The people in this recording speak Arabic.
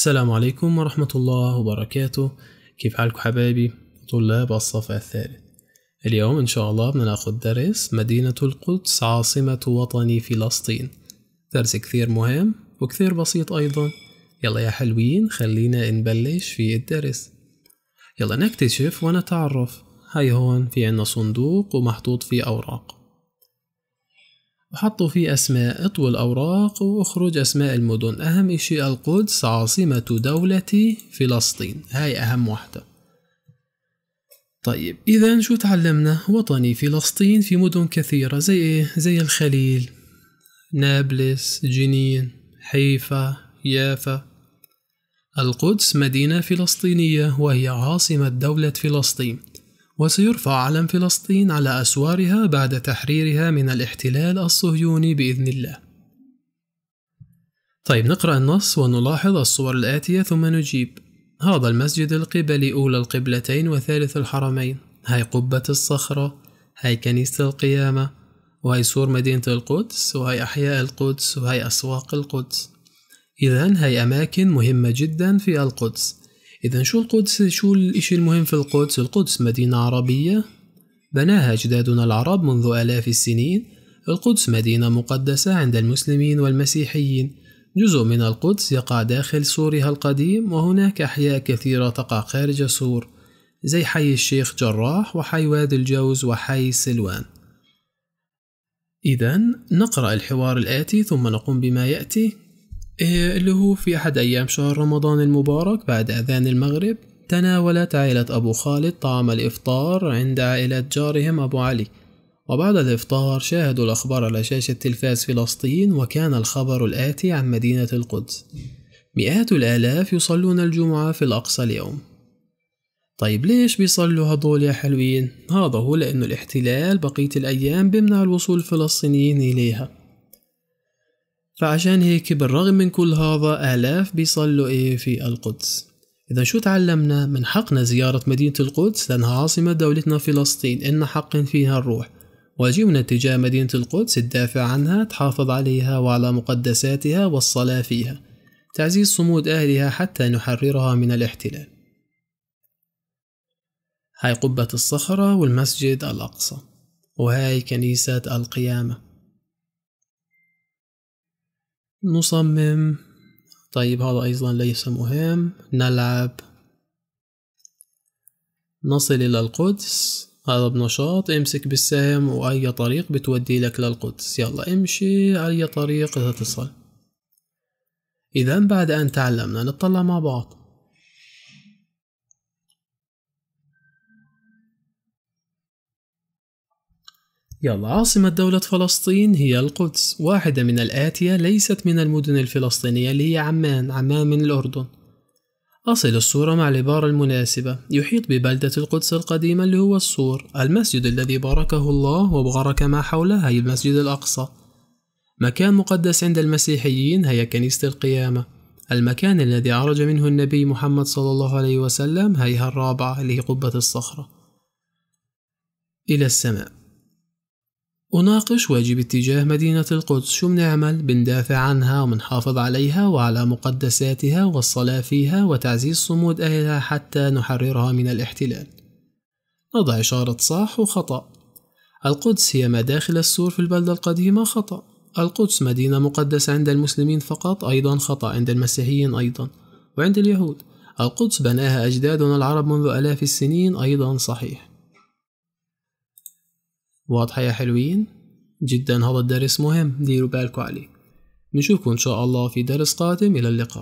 السلام عليكم ورحمة الله وبركاته كيف حالكم حبايبي طلاب الصف الثالث اليوم إن شاء الله بنأخذ درس مدينة القدس عاصمة وطني فلسطين درس كثير مهم وكثير بسيط أيضا يلا يا حلوين خلينا نبلش في الدرس يلا نكتشف ونتعرف هاي هون في عنا صندوق ومحطوط فيه أوراق وحطوا فيه أسماء اطوي الأوراق واخرج أسماء المدن أهم إشي القدس عاصمة دولة فلسطين هاي أهم واحدة طيب إذا شو تعلمنا وطني فلسطين في مدن كثيرة زي إيه؟ زي الخليل نابلس جنين حيفا يافا القدس مدينة فلسطينية وهي عاصمة دولة فلسطين وسيرفع علم فلسطين على أسوارها بعد تحريرها من الاحتلال الصهيوني بإذن الله. طيب نقرأ النص ونلاحظ الصور الآتية ثم نجيب. هذا المسجد القبلي أولى القبلتين وثالث الحرمين، هاي قبة الصخرة، هاي كنيسة القيامة، وهي سور مدينة القدس وهي أحياء القدس وهي أسواق القدس إذا هي أماكن مهمة جدا في القدس اذا شو القدس شو الاشي المهم في القدس القدس مدينة عربية بناها اجدادنا العرب منذ الاف السنين القدس مدينة مقدسة عند المسلمين والمسيحيين جزء من القدس يقع داخل سورها القديم وهناك أحياء كثيرة تقع خارج السور زي حي الشيخ جراح وحي وادي الجوز وحي سلوان إذا نقرأ الحوار الآتي ثم نقوم بما يأتي إيه، اللي هو في أحد أيام شهر رمضان المبارك بعد أذان المغرب تناولت عائلة أبو خالد طعام الإفطار عند عائلة جارهم أبو علي وبعد الإفطار شاهدوا الأخبار على شاشة تلفاز فلسطين وكان الخبر الآتي عن مدينة القدس مئات الآلاف يصلون الجمعة في الأقصى اليوم طيب ليش بيصلوا هدول يا حلوين؟ هذا هو لأنه الاحتلال بقية الأيام بمنع الوصول الفلسطينيين إليها فعشان هيك بالرغم من كل هذا آلاف بيصلوا إيه في القدس إذا شو تعلمنا؟ من حقنا زيارة مدينة القدس لأنها عاصمة دولتنا فلسطين إن حق فيها الروح واجبنا تجاه مدينة القدس تدافع عنها تحافظ عليها وعلى مقدساتها والصلاة فيها تعزيز صمود أهلها حتى نحررها من الاحتلال هاي قبة الصخرة والمسجد الأقصى وهاي كنيسة القيامة نصمم طيب هذا أيضا ليس مهم نلعب نصل إلى القدس هذا بنشاط امسك بالسهم وأي طريق بتودي لك للقدس يلا امشي أي طريق تصل إذا بعد أن تعلمنا نطلع مع بعض يلا عاصمة دولة فلسطين هي القدس واحدة من الآتية ليست من المدن الفلسطينية اللي هي عمان عمان من الأردن أصل الصورة مع العبارة المناسبة يحيط ببلدة القدس القديمة اللي هو السور المسجد الذي باركه الله وبارك ما حوله هي المسجد الأقصى مكان مقدس عند المسيحيين هي كنيسة القيامة المكان الذي عرج منه النبي محمد صلى الله عليه وسلم هيها الرابعة اللي هي قبة الصخرة إلى السماء أناقش واجب اتجاه مدينة القدس شو بنعمل بندافع عنها ومنحافظ عليها وعلى مقدساتها والصلاة فيها وتعزيز صمود أهلها حتى نحررها من الاحتلال نضع إشارة صح وخطأ القدس هي ما داخل السور في البلدة القديمة خطأ القدس مدينة مقدسة عند المسلمين فقط أيضا خطأ عند المسيحيين أيضا وعند اليهود القدس بناها أجدادنا العرب منذ آلاف السنين أيضا صحيح واضحة يا حلوين؟ جدا هذا الدرس مهم ديروا بالكم عليه نشوفكم إن شاء الله في درس قادم إلى اللقاء